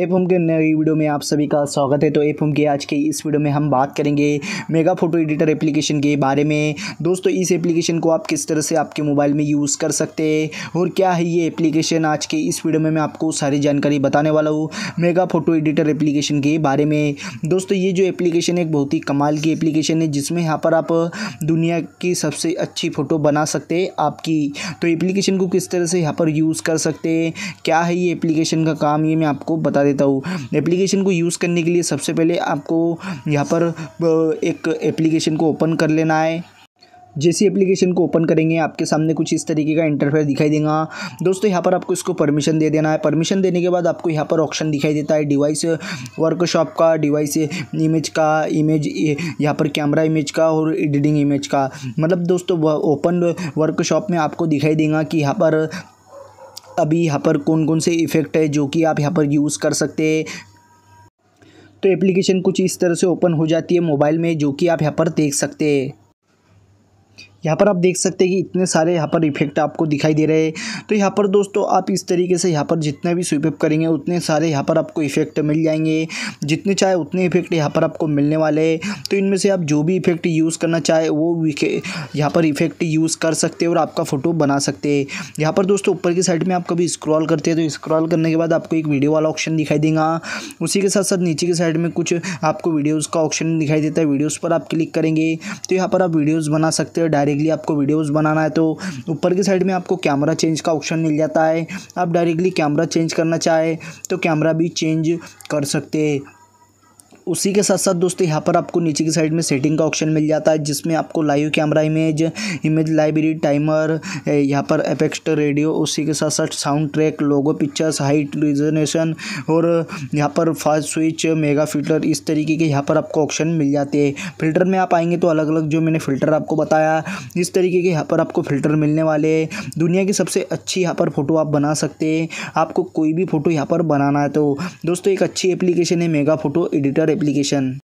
एफोम के नई वीडियो में आप सभी का स्वागत है तो एफोम के आज के इस वीडियो में हम बात करेंगे मेगा फोटो एडिटर एप्लीकेशन के बारे में दोस्तों इस एप्लीकेशन को आप किस तरह से आपके मोबाइल में यूज़ कर सकते हैं और क्या है ये एप्लीकेशन आज के इस वीडियो में मैं आपको सारी जानकारी बताने वाला हूँ मेगा फोटो एडिटर एप्लीकेशन के बारे में दोस्तों ये जो एप्लीकेशन एक बहुत ही कमाल की एप्लीकेशन है जिसमें यहाँ पर आप दुनिया की सबसे अच्छी फ़ोटो बना सकते आपकी तो एप्लीकेशन को किस तरह से यहाँ पर यूज़ कर सकते क्या है ये एप्लीकेशन का काम ये मैं आपको बता बता देता हूँ एप्लीकेशन को यूज़ करने के लिए सबसे पहले आपको यहाँ पर एक एप्लीकेशन को ओपन कर लेना है जैसे एप्लीकेशन को ओपन करेंगे आपके सामने कुछ इस तरीके का इंटरफेस दिखाई देगा दोस्तों यहाँ पर आपको इसको परमिशन दे देना है परमिशन देने के बाद आपको यहाँ पर ऑप्शन दिखाई देता है डिवाइस वर्कशॉप का डिवाइस इमेज का इमेज यहाँ पर कैमरा इमेज का और एडिटिंग इमेज का मतलब दोस्तों ओपन वर्कशॉप में आपको दिखाई देगा कि यहाँ पर अभी यहाँ पर कौन कौन से इफ़ेक्ट है जो कि आप यहाँ पर यूज़ कर सकते हैं तो एप्लीकेशन कुछ इस तरह से ओपन हो जाती है मोबाइल में जो कि आप यहाँ पर देख सकते हैं यहाँ पर आप देख सकते हैं कि इतने सारे यहाँ पर इफेक्ट आपको दिखाई दे रहे हैं तो यहाँ पर दोस्तों आप इस तरीके से यहाँ पर जितना भी स्वीपअप करेंगे उतने सारे यहाँ पर आपको इफेक्ट मिल जाएंगे जितने चाहे उतने इफेक्ट यहाँ पर आपको मिलने वाले हैं तो इनमें से आप जो भी इफेक्ट यूज़ करना चाहे वो यहाँ पर इफेक्ट यूज़ कर सकते और आपका फ़ोटो बना सकते हैं यहाँ पर दोस्तों ऊपर की साइड में आप कभी स्क्रॉल करते हैं तो स्क्रॉल करने के बाद आपको एक वीडियो वाला ऑप्शन दिखाई देगा उसी के साथ साथ नीचे की साइड में कुछ आपको वीडियोज़ का ऑप्शन दिखाई देता है वीडियोज़ पर आप क्लिक करेंगे तो यहाँ पर आप वीडियोज़ बना सकते हो डायरेक्ट डायरेक्टली आपको वीडियोस बनाना है तो ऊपर की साइड में आपको कैमरा चेंज का ऑप्शन मिल जाता है आप डायरेक्टली कैमरा चेंज करना चाहे तो कैमरा भी चेंज कर सकते हैं उसी के साथ साथ दोस्तों यहाँ पर आपको नीचे की साइड में सेटिंग का ऑप्शन मिल जाता है जिसमें आपको live camera image image library timer यहाँ पर एपेक्स्ट रेडियो उसी के साथ साथ sound track logo pictures height resolution और यहाँ पर फास्ट स्विच मेगा फिल्टर इस तरीके के यहाँ पर आपको ऑप्शन मिल जाते हैं फिल्टर में आप आएंगे तो अलग अलग जो मैंने फ़िल्टर आपको बताया इस तरीके के यहाँ पर आपको फ़िल्टर मिलने वाले हैं दुनिया की सबसे अच्छी यहाँ पर फ़ोटो आप बना सकते हैं आपको कोई भी फ़ोटो यहाँ पर बनाना है तो दोस्तों एक अच्छी एप्लीकेशन है मेगा फ़ोटो एडिटर Application.